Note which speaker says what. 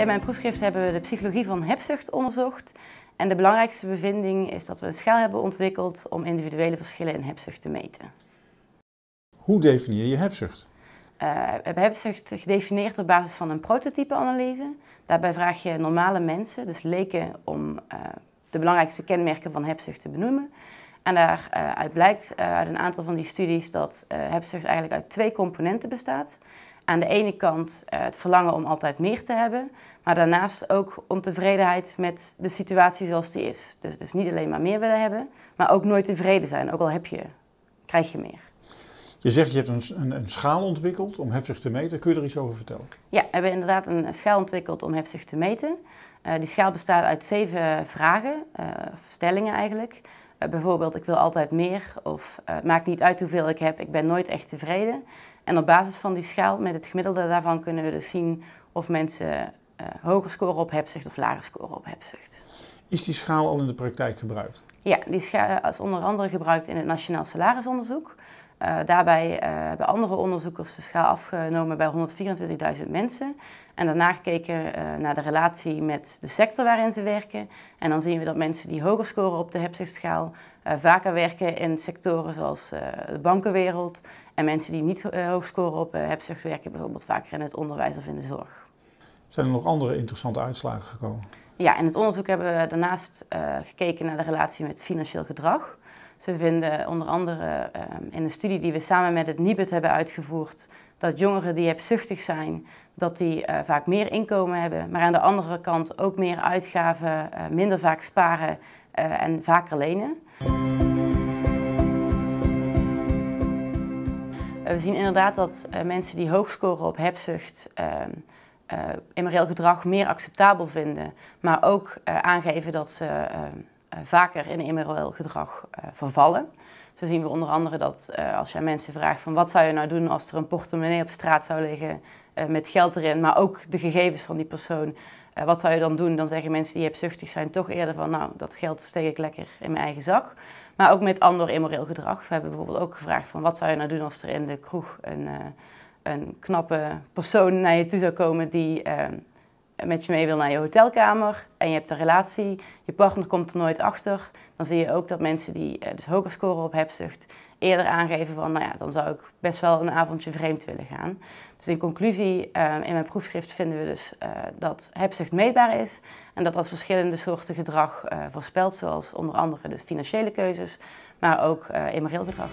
Speaker 1: In mijn proefschrift hebben we de psychologie van hebzucht onderzocht. En de belangrijkste bevinding is dat we een schaal hebben ontwikkeld om individuele verschillen in hebzucht te meten.
Speaker 2: Hoe definieer je hebzucht?
Speaker 1: Eh, we hebben hebzucht gedefinieerd op basis van een prototype-analyse. Daarbij vraag je normale mensen, dus leken, om eh, de belangrijkste kenmerken van hebzucht te benoemen. En daaruit eh, uh, blijkt uit een aantal van die studies dat hebzucht eigenlijk uit twee componenten bestaat aan de ene kant eh, het verlangen om altijd meer te hebben, maar daarnaast ook ontevredenheid met de situatie zoals die is. Dus, dus niet alleen maar meer willen hebben, maar ook nooit tevreden zijn, ook al heb je, krijg je meer.
Speaker 2: Je zegt, je hebt een, een, schaal ontwikkeld om heftig te meten. Kun je er iets over vertellen?
Speaker 1: Ja, we hebben inderdaad een schaal ontwikkeld om heftig te meten. Eh, die schaal bestaat uit zeven vragen, uh, eh, stellingen eigenlijk, eh, bijvoorbeeld, ik wil altijd meer of eh, het maakt niet uit hoeveel ik heb, ik ben nooit echt tevreden. En op basis van die schaal, met het gemiddelde daarvan, kunnen we dus zien of mensen eh, hoger scoren op hebzucht of lager scoren op hebzucht.
Speaker 2: Is die schaal al in de praktijk gebruikt?
Speaker 1: Ja, die schaal is onder andere gebruikt in het Nationaal Salarisonderzoek. Eh, daarbij eh, hebben andere onderzoekers de schaal afgenomen bij 124.000 mensen. En daarna gekeken uh, naar de relatie met de sector waarin ze werken. En dan zien we dat mensen die hoger scoren op de hebzichtschaal vaker werken in sectoren zoals de bankenwereld. En mensen die niet hoog scoren op hebzicht werken bijvoorbeeld vaker in het onderwijs of in de zorg.
Speaker 2: Zijn er nog andere interessante uitslagen gekomen?
Speaker 1: Ja, in het onderzoek hebben we daarnaast gekeken naar de relatie met financieel gedrag. Ze vinden onder andere ehm, in een studie die we samen met het NIBUD hebben uitgevoerd, dat jongeren die hebzuchtig zijn, dat die eh, vaak meer inkomen hebben, maar aan de andere kant ook meer uitgaven, eh, minder vaak sparen eh, en vaker lenen. we zien inderdaad dat mensen die hoog scoren op hebzucht ehm, immoreel gedrag meer acceptabel vinden, maar ook aangeven dat ze ehm, eh, vaker in immoreel gedrag eh, vervallen. Zo zien we onder andere dat eh, als je aan mensen vraagt van wat zou je nou doen als er een portemonnee op straat zou liggen met geld erin, maar ook de gegevens van die persoon. wat zou je dan doen? Dan zeggen mensen die hebzuchtig zijn toch eerder van nou, dat geld steek ik lekker in mijn eigen zak. Maar ook met ander immoreel gedrag. We hebben bijvoorbeeld ook gevraagd van wat zou je nou doen als er in de kroeg een, een knappe persoon naar je toe zou komen die ehm, met je mee wil naar je hotelkamer en je hebt een relatie, je partner komt er nooit achter, dan zie je ook dat mensen die eh, dus hoger scoren op hebzucht eerder aangeven van, nou ja, dan zou ik best wel een avondje vreemd willen gaan. Dus in conclusie, ehm, in mijn proefschrift vinden we dus eh, dat hebzucht meetbaar is en dat dat verschillende soorten gedrag eh, voorspelt, zoals onder andere de financiële keuzes, maar ook uh, gedrag.